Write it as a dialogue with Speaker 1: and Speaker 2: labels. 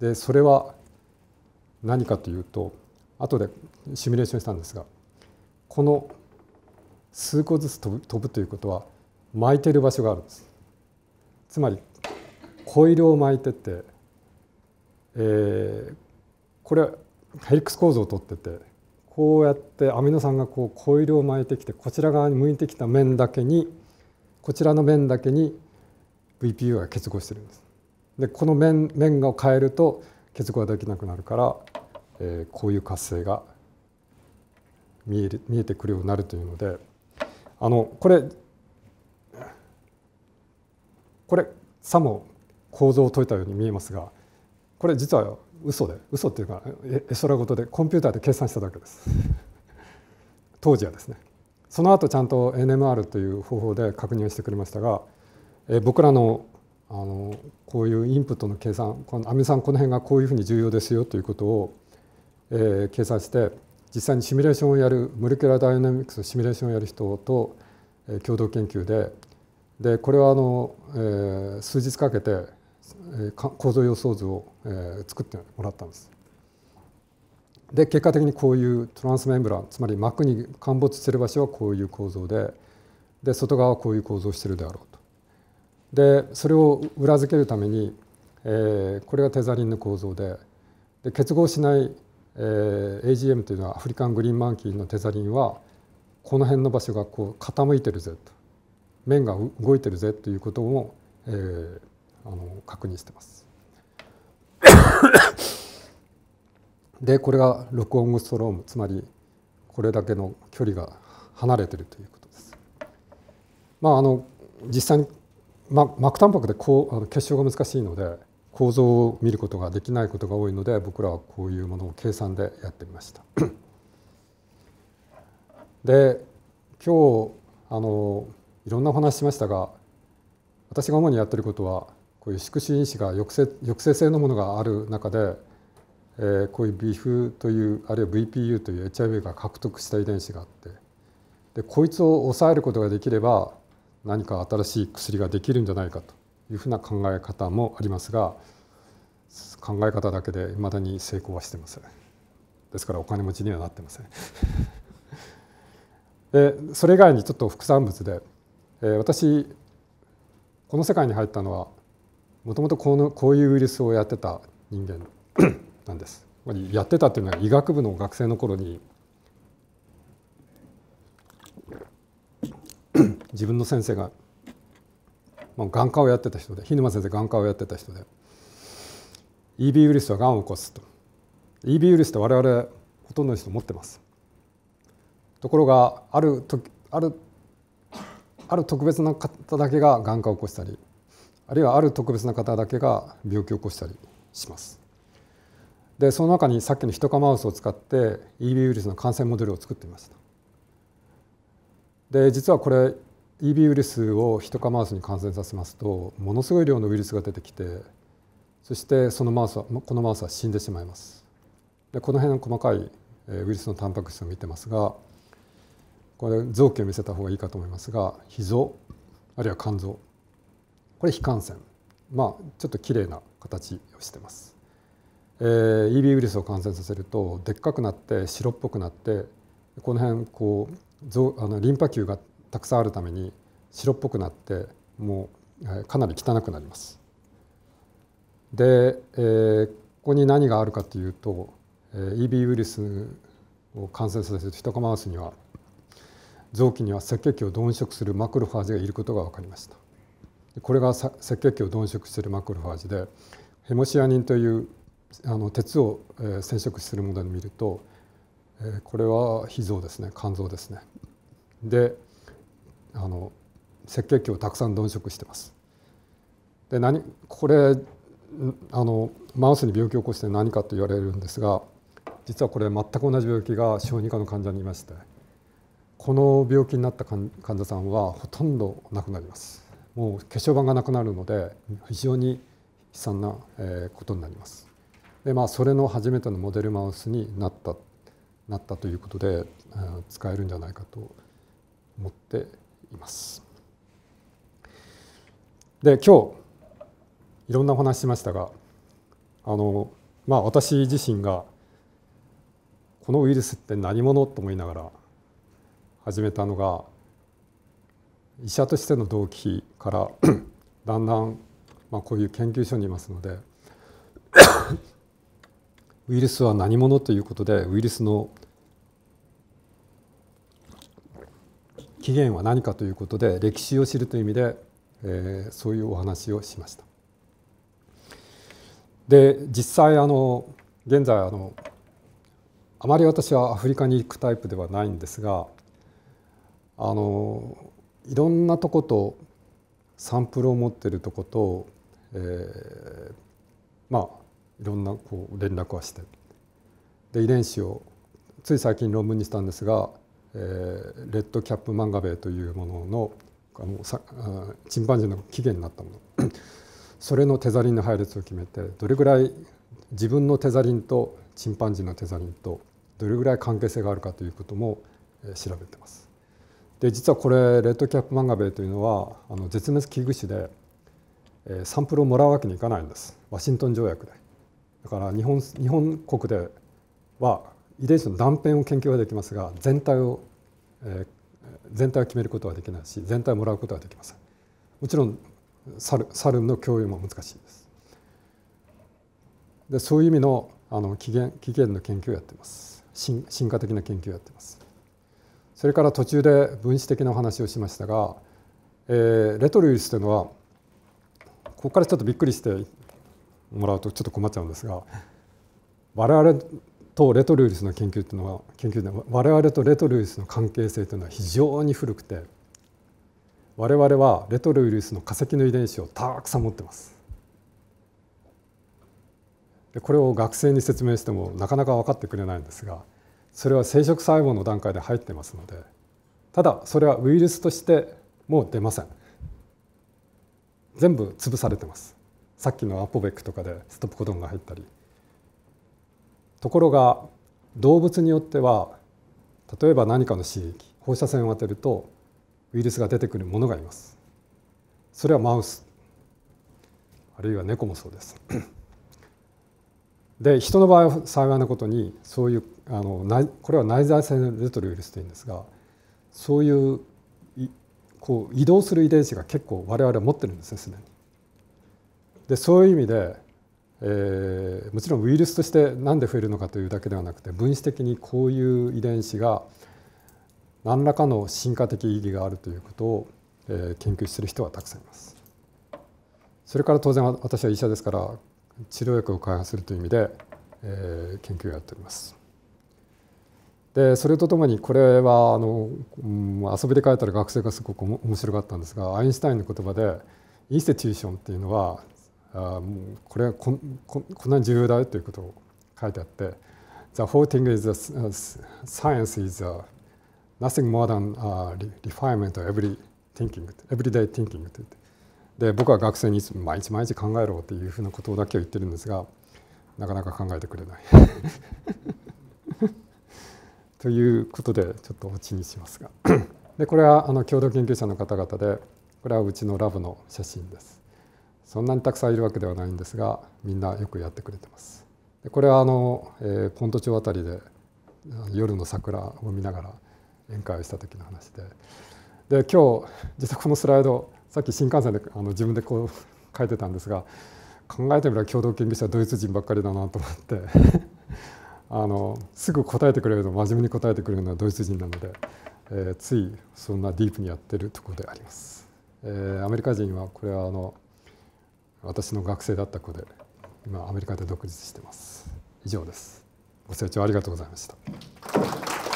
Speaker 1: でそれは何かというと後でシミュレーションしたんですがこの数個ずつ飛ぶ飛ぶということは巻いてる場所があるんです。つまりコイルを巻いてて、えー、これヘリックス構造をとっててこうやってアミノ酸がこうコイルを巻いてきてこちら側に向いてきた面だけにこちらの面だけに VPU が結合してるんです。でこの面面を変えると結合ができなくなるから、えー、こういう活性が見える見えてくるようになるというのであのこれこれさも構造を解いたように見えますがこれ実は嘘で嘘っていうか絵空事でコンピューターで計算しただけです 当時はですねその後ちゃんと NMR という方法で確認してくれましたが、えー、僕らのあのこういうインプットの計算このアミノ酸この辺がこういうふうに重要ですよということを、えー、計算して実際にシミュレーションをやるモレキュラーダイナミクスのシミュレーションをやる人と、えー、共同研究ででこれはあの、えー、数日かけて、えー、構造予想図を、えー、作ってもらったんです。で結果的にこういうトランスメンブランつまり膜に陥没してる場所はこういう構造でで外側はこういう構造をしてるであろうでそれを裏付けるために、えー、これがテザリンの構造でで結合しない、えー、AGM というのはアフリカングリーンマンキーのテザリンはこの辺の場所がこう傾いてるぜと面が動いてるぜということを、えー、あの確認してます。でこれが録音ストロームつまりこれだけの距離が離れてるということです。まああの実際にま、膜たんぱくでこうあの結晶が難しいので構造を見ることができないことが多いので僕らはこういうものを計算でやってみました。で今日あのいろんなお話しましたが私が主にやってることはこういう宿主因子が抑制抑制性のものがある中で、えー、こういう BF というあるいは VPU という HIV が獲得した遺伝子があってでこいつを抑えることができれば何か新しい薬ができるんじゃないかというふうな考え方もありますが考え方だけで未だに成功はしてませんですからお金持ちにはなってません でそれ以外にちょっと副産物で、えー、私この世界に入ったのはもともとこのこういうウイルスをやってた人間なんですやってたっていうのは医学部の学生の頃に自分の先生が、まあ、眼科をやってた人で日沼先生眼科をやってた人で EB ウイルスはがんを起こすと EB ウイルスって我々ほとんどの人持ってますところがあるとあるある特別な方だけが眼科を起こしたりあるいはある特別な方だけが病気を起こしたりしますでその中にさっきのヒトカマウスを使って EB ウイルスの感染モデルを作ってみましたで実はこれ EB ウイルスをヒトカマウスに感染させますとものすごい量のウイルスが出てきてそしてそのマウスはこのマウスは死んでしまいます。でこの辺の細かいウイルスのタンパク質を見てますがこれ臓器を見せた方がいいかと思いますが脾臓あるいは肝臓これ非感染まあちょっときれいな形をしてます。えー、EB ウイルスを感染させるとでっかくなって白っぽくなってこの辺こうあのリンパ球がたくさんあるために白っぽくなってもうかなり汚くなります。で、えー、ここに何があるかというと EB ウイルスを感染させるヒトカマウスには臓器には赤血球を鈍色するマクロファージがいることが分かりました。これが赤血球を鈍色しているマクロファージでヘモシアニンというあの鉄を染色するもので見るとこれは脾臓ですね肝臓ですね。であの赤血球をたくさん鈍食してます。で何これあのマウスに病気を起こして何かと言われるんですが実はこれ全く同じ病気が小児科の患者にいましてこの病気になった患者さんはほとんど亡くなりますもう血小板がなくなるので非常に悲惨なことになりますでまあそれの初めてのモデルマウスになったなったということで使えるんじゃないかと思っています。で今日いろんなお話しましたがあの、まあ、私自身がこのウイルスって何者と思いながら始めたのが医者としての動機から だんだん、まあ、こういう研究所にいますので ウイルスは何者ということでウイルスの起源は何かということで歴史を知るという意味で、えー、そういうお話をしました。で実際あの現在あのあまり私はアフリカに行くタイプではないんですがあのいろんなとことサンプルを持ってるとこと、えー、まあいろんなこう連絡はしてで遺伝子をつい最近論文にしたんですがえー、レッドキャップマンガベイというもののあのさチンパンジーの起源になったもの それのテザリンの配列を決めてどれぐらい自分のテザリンとチンパンジーのテザリンとどれぐらい関係性があるかということもえ調べてます。で実はこれレッドキャップマンガベイというのはあの絶滅危惧種でえサンプルをもらうわけにいかないんですワシントン条約でだから日本日本国では遺伝子の断片を研究はできますが全体を、えー、全体を決めることはできないし全体をもらうことはできませんもちろんサルサルの共有も難しいですでそういう意味のあの起源起源の研究をやっています進進化的な研究をやっていますそれから途中で分子的なお話をしましたが、えー、レトルウイルスというのはここからちょっとびっくりしてもらうとちょっと困っちゃうんですが我々とレトルイスの研究というのは研究で我々とレトルイスの関係性というのは非常に古くて我々はレトルイスの化石の遺伝子をたくさん持ってます。でこれを学生に説明してもなかなか分かってくれないんですがそれは生殖細胞の段階で入ってますのでただそれはウイルスとしてもう出ません全部潰されてますさっきのアポベックとかでストップコドンが入ったりところが動物によっては例えば何かの刺激放射線を当てるとウイルスが出てくるものがいますそれはマウスあるいは猫もそうですで人の場合は幸いなことにそういうあのこれは内在性のレトロウイルスというんですがそういうこう移動する遺伝子が結構我々は持ってるんですねに。でそういう意味でえー、もちろんウイルスとして何で増えるのかというだけではなくて分子的にこういう遺伝子が何らかの進化的意義があるということを、えー、研究している人はたくさんいます。それから当然私は医者ですから治療薬を開発するという意味で、えー、研究をやっております。でそれとともにこれはあの、うん、遊びで書いたら学生がすごく面白かったんですがアインシュタインの言葉でインスティューションっていうのはあもうこれはこここんなに重要だよということを書いてあって「The voting is a, science is a nothing more than a refinement of every thinking everyday thinking」って言ってで僕は学生に毎日毎日考えろっていうふうなことだけを言ってるんですがなかなか考えてくれない ということでちょっとオチにしますがでこれはあの共同研究者の方々でこれはうちのラブの写真です。そんなにたくさんいるわけではないんですがみんなよくやってくれてます。でこれはあの、えー、ポント町あたりで夜の桜を見ながら宴会をした時の話でで今日実はこのスライドさっき新幹線であの自分でこう書いてたんですが考えてみれば共同研究者はドイツ人ばっかりだなと思って あのすぐ答えてくれるの真面目に答えてくれるのはドイツ人なので、えー、ついそんなディープにやってるところであります。えー、アメリカ人はこれはあの私の学生だった子で今アメリカで独立してます以上ですご清聴ありがとうございました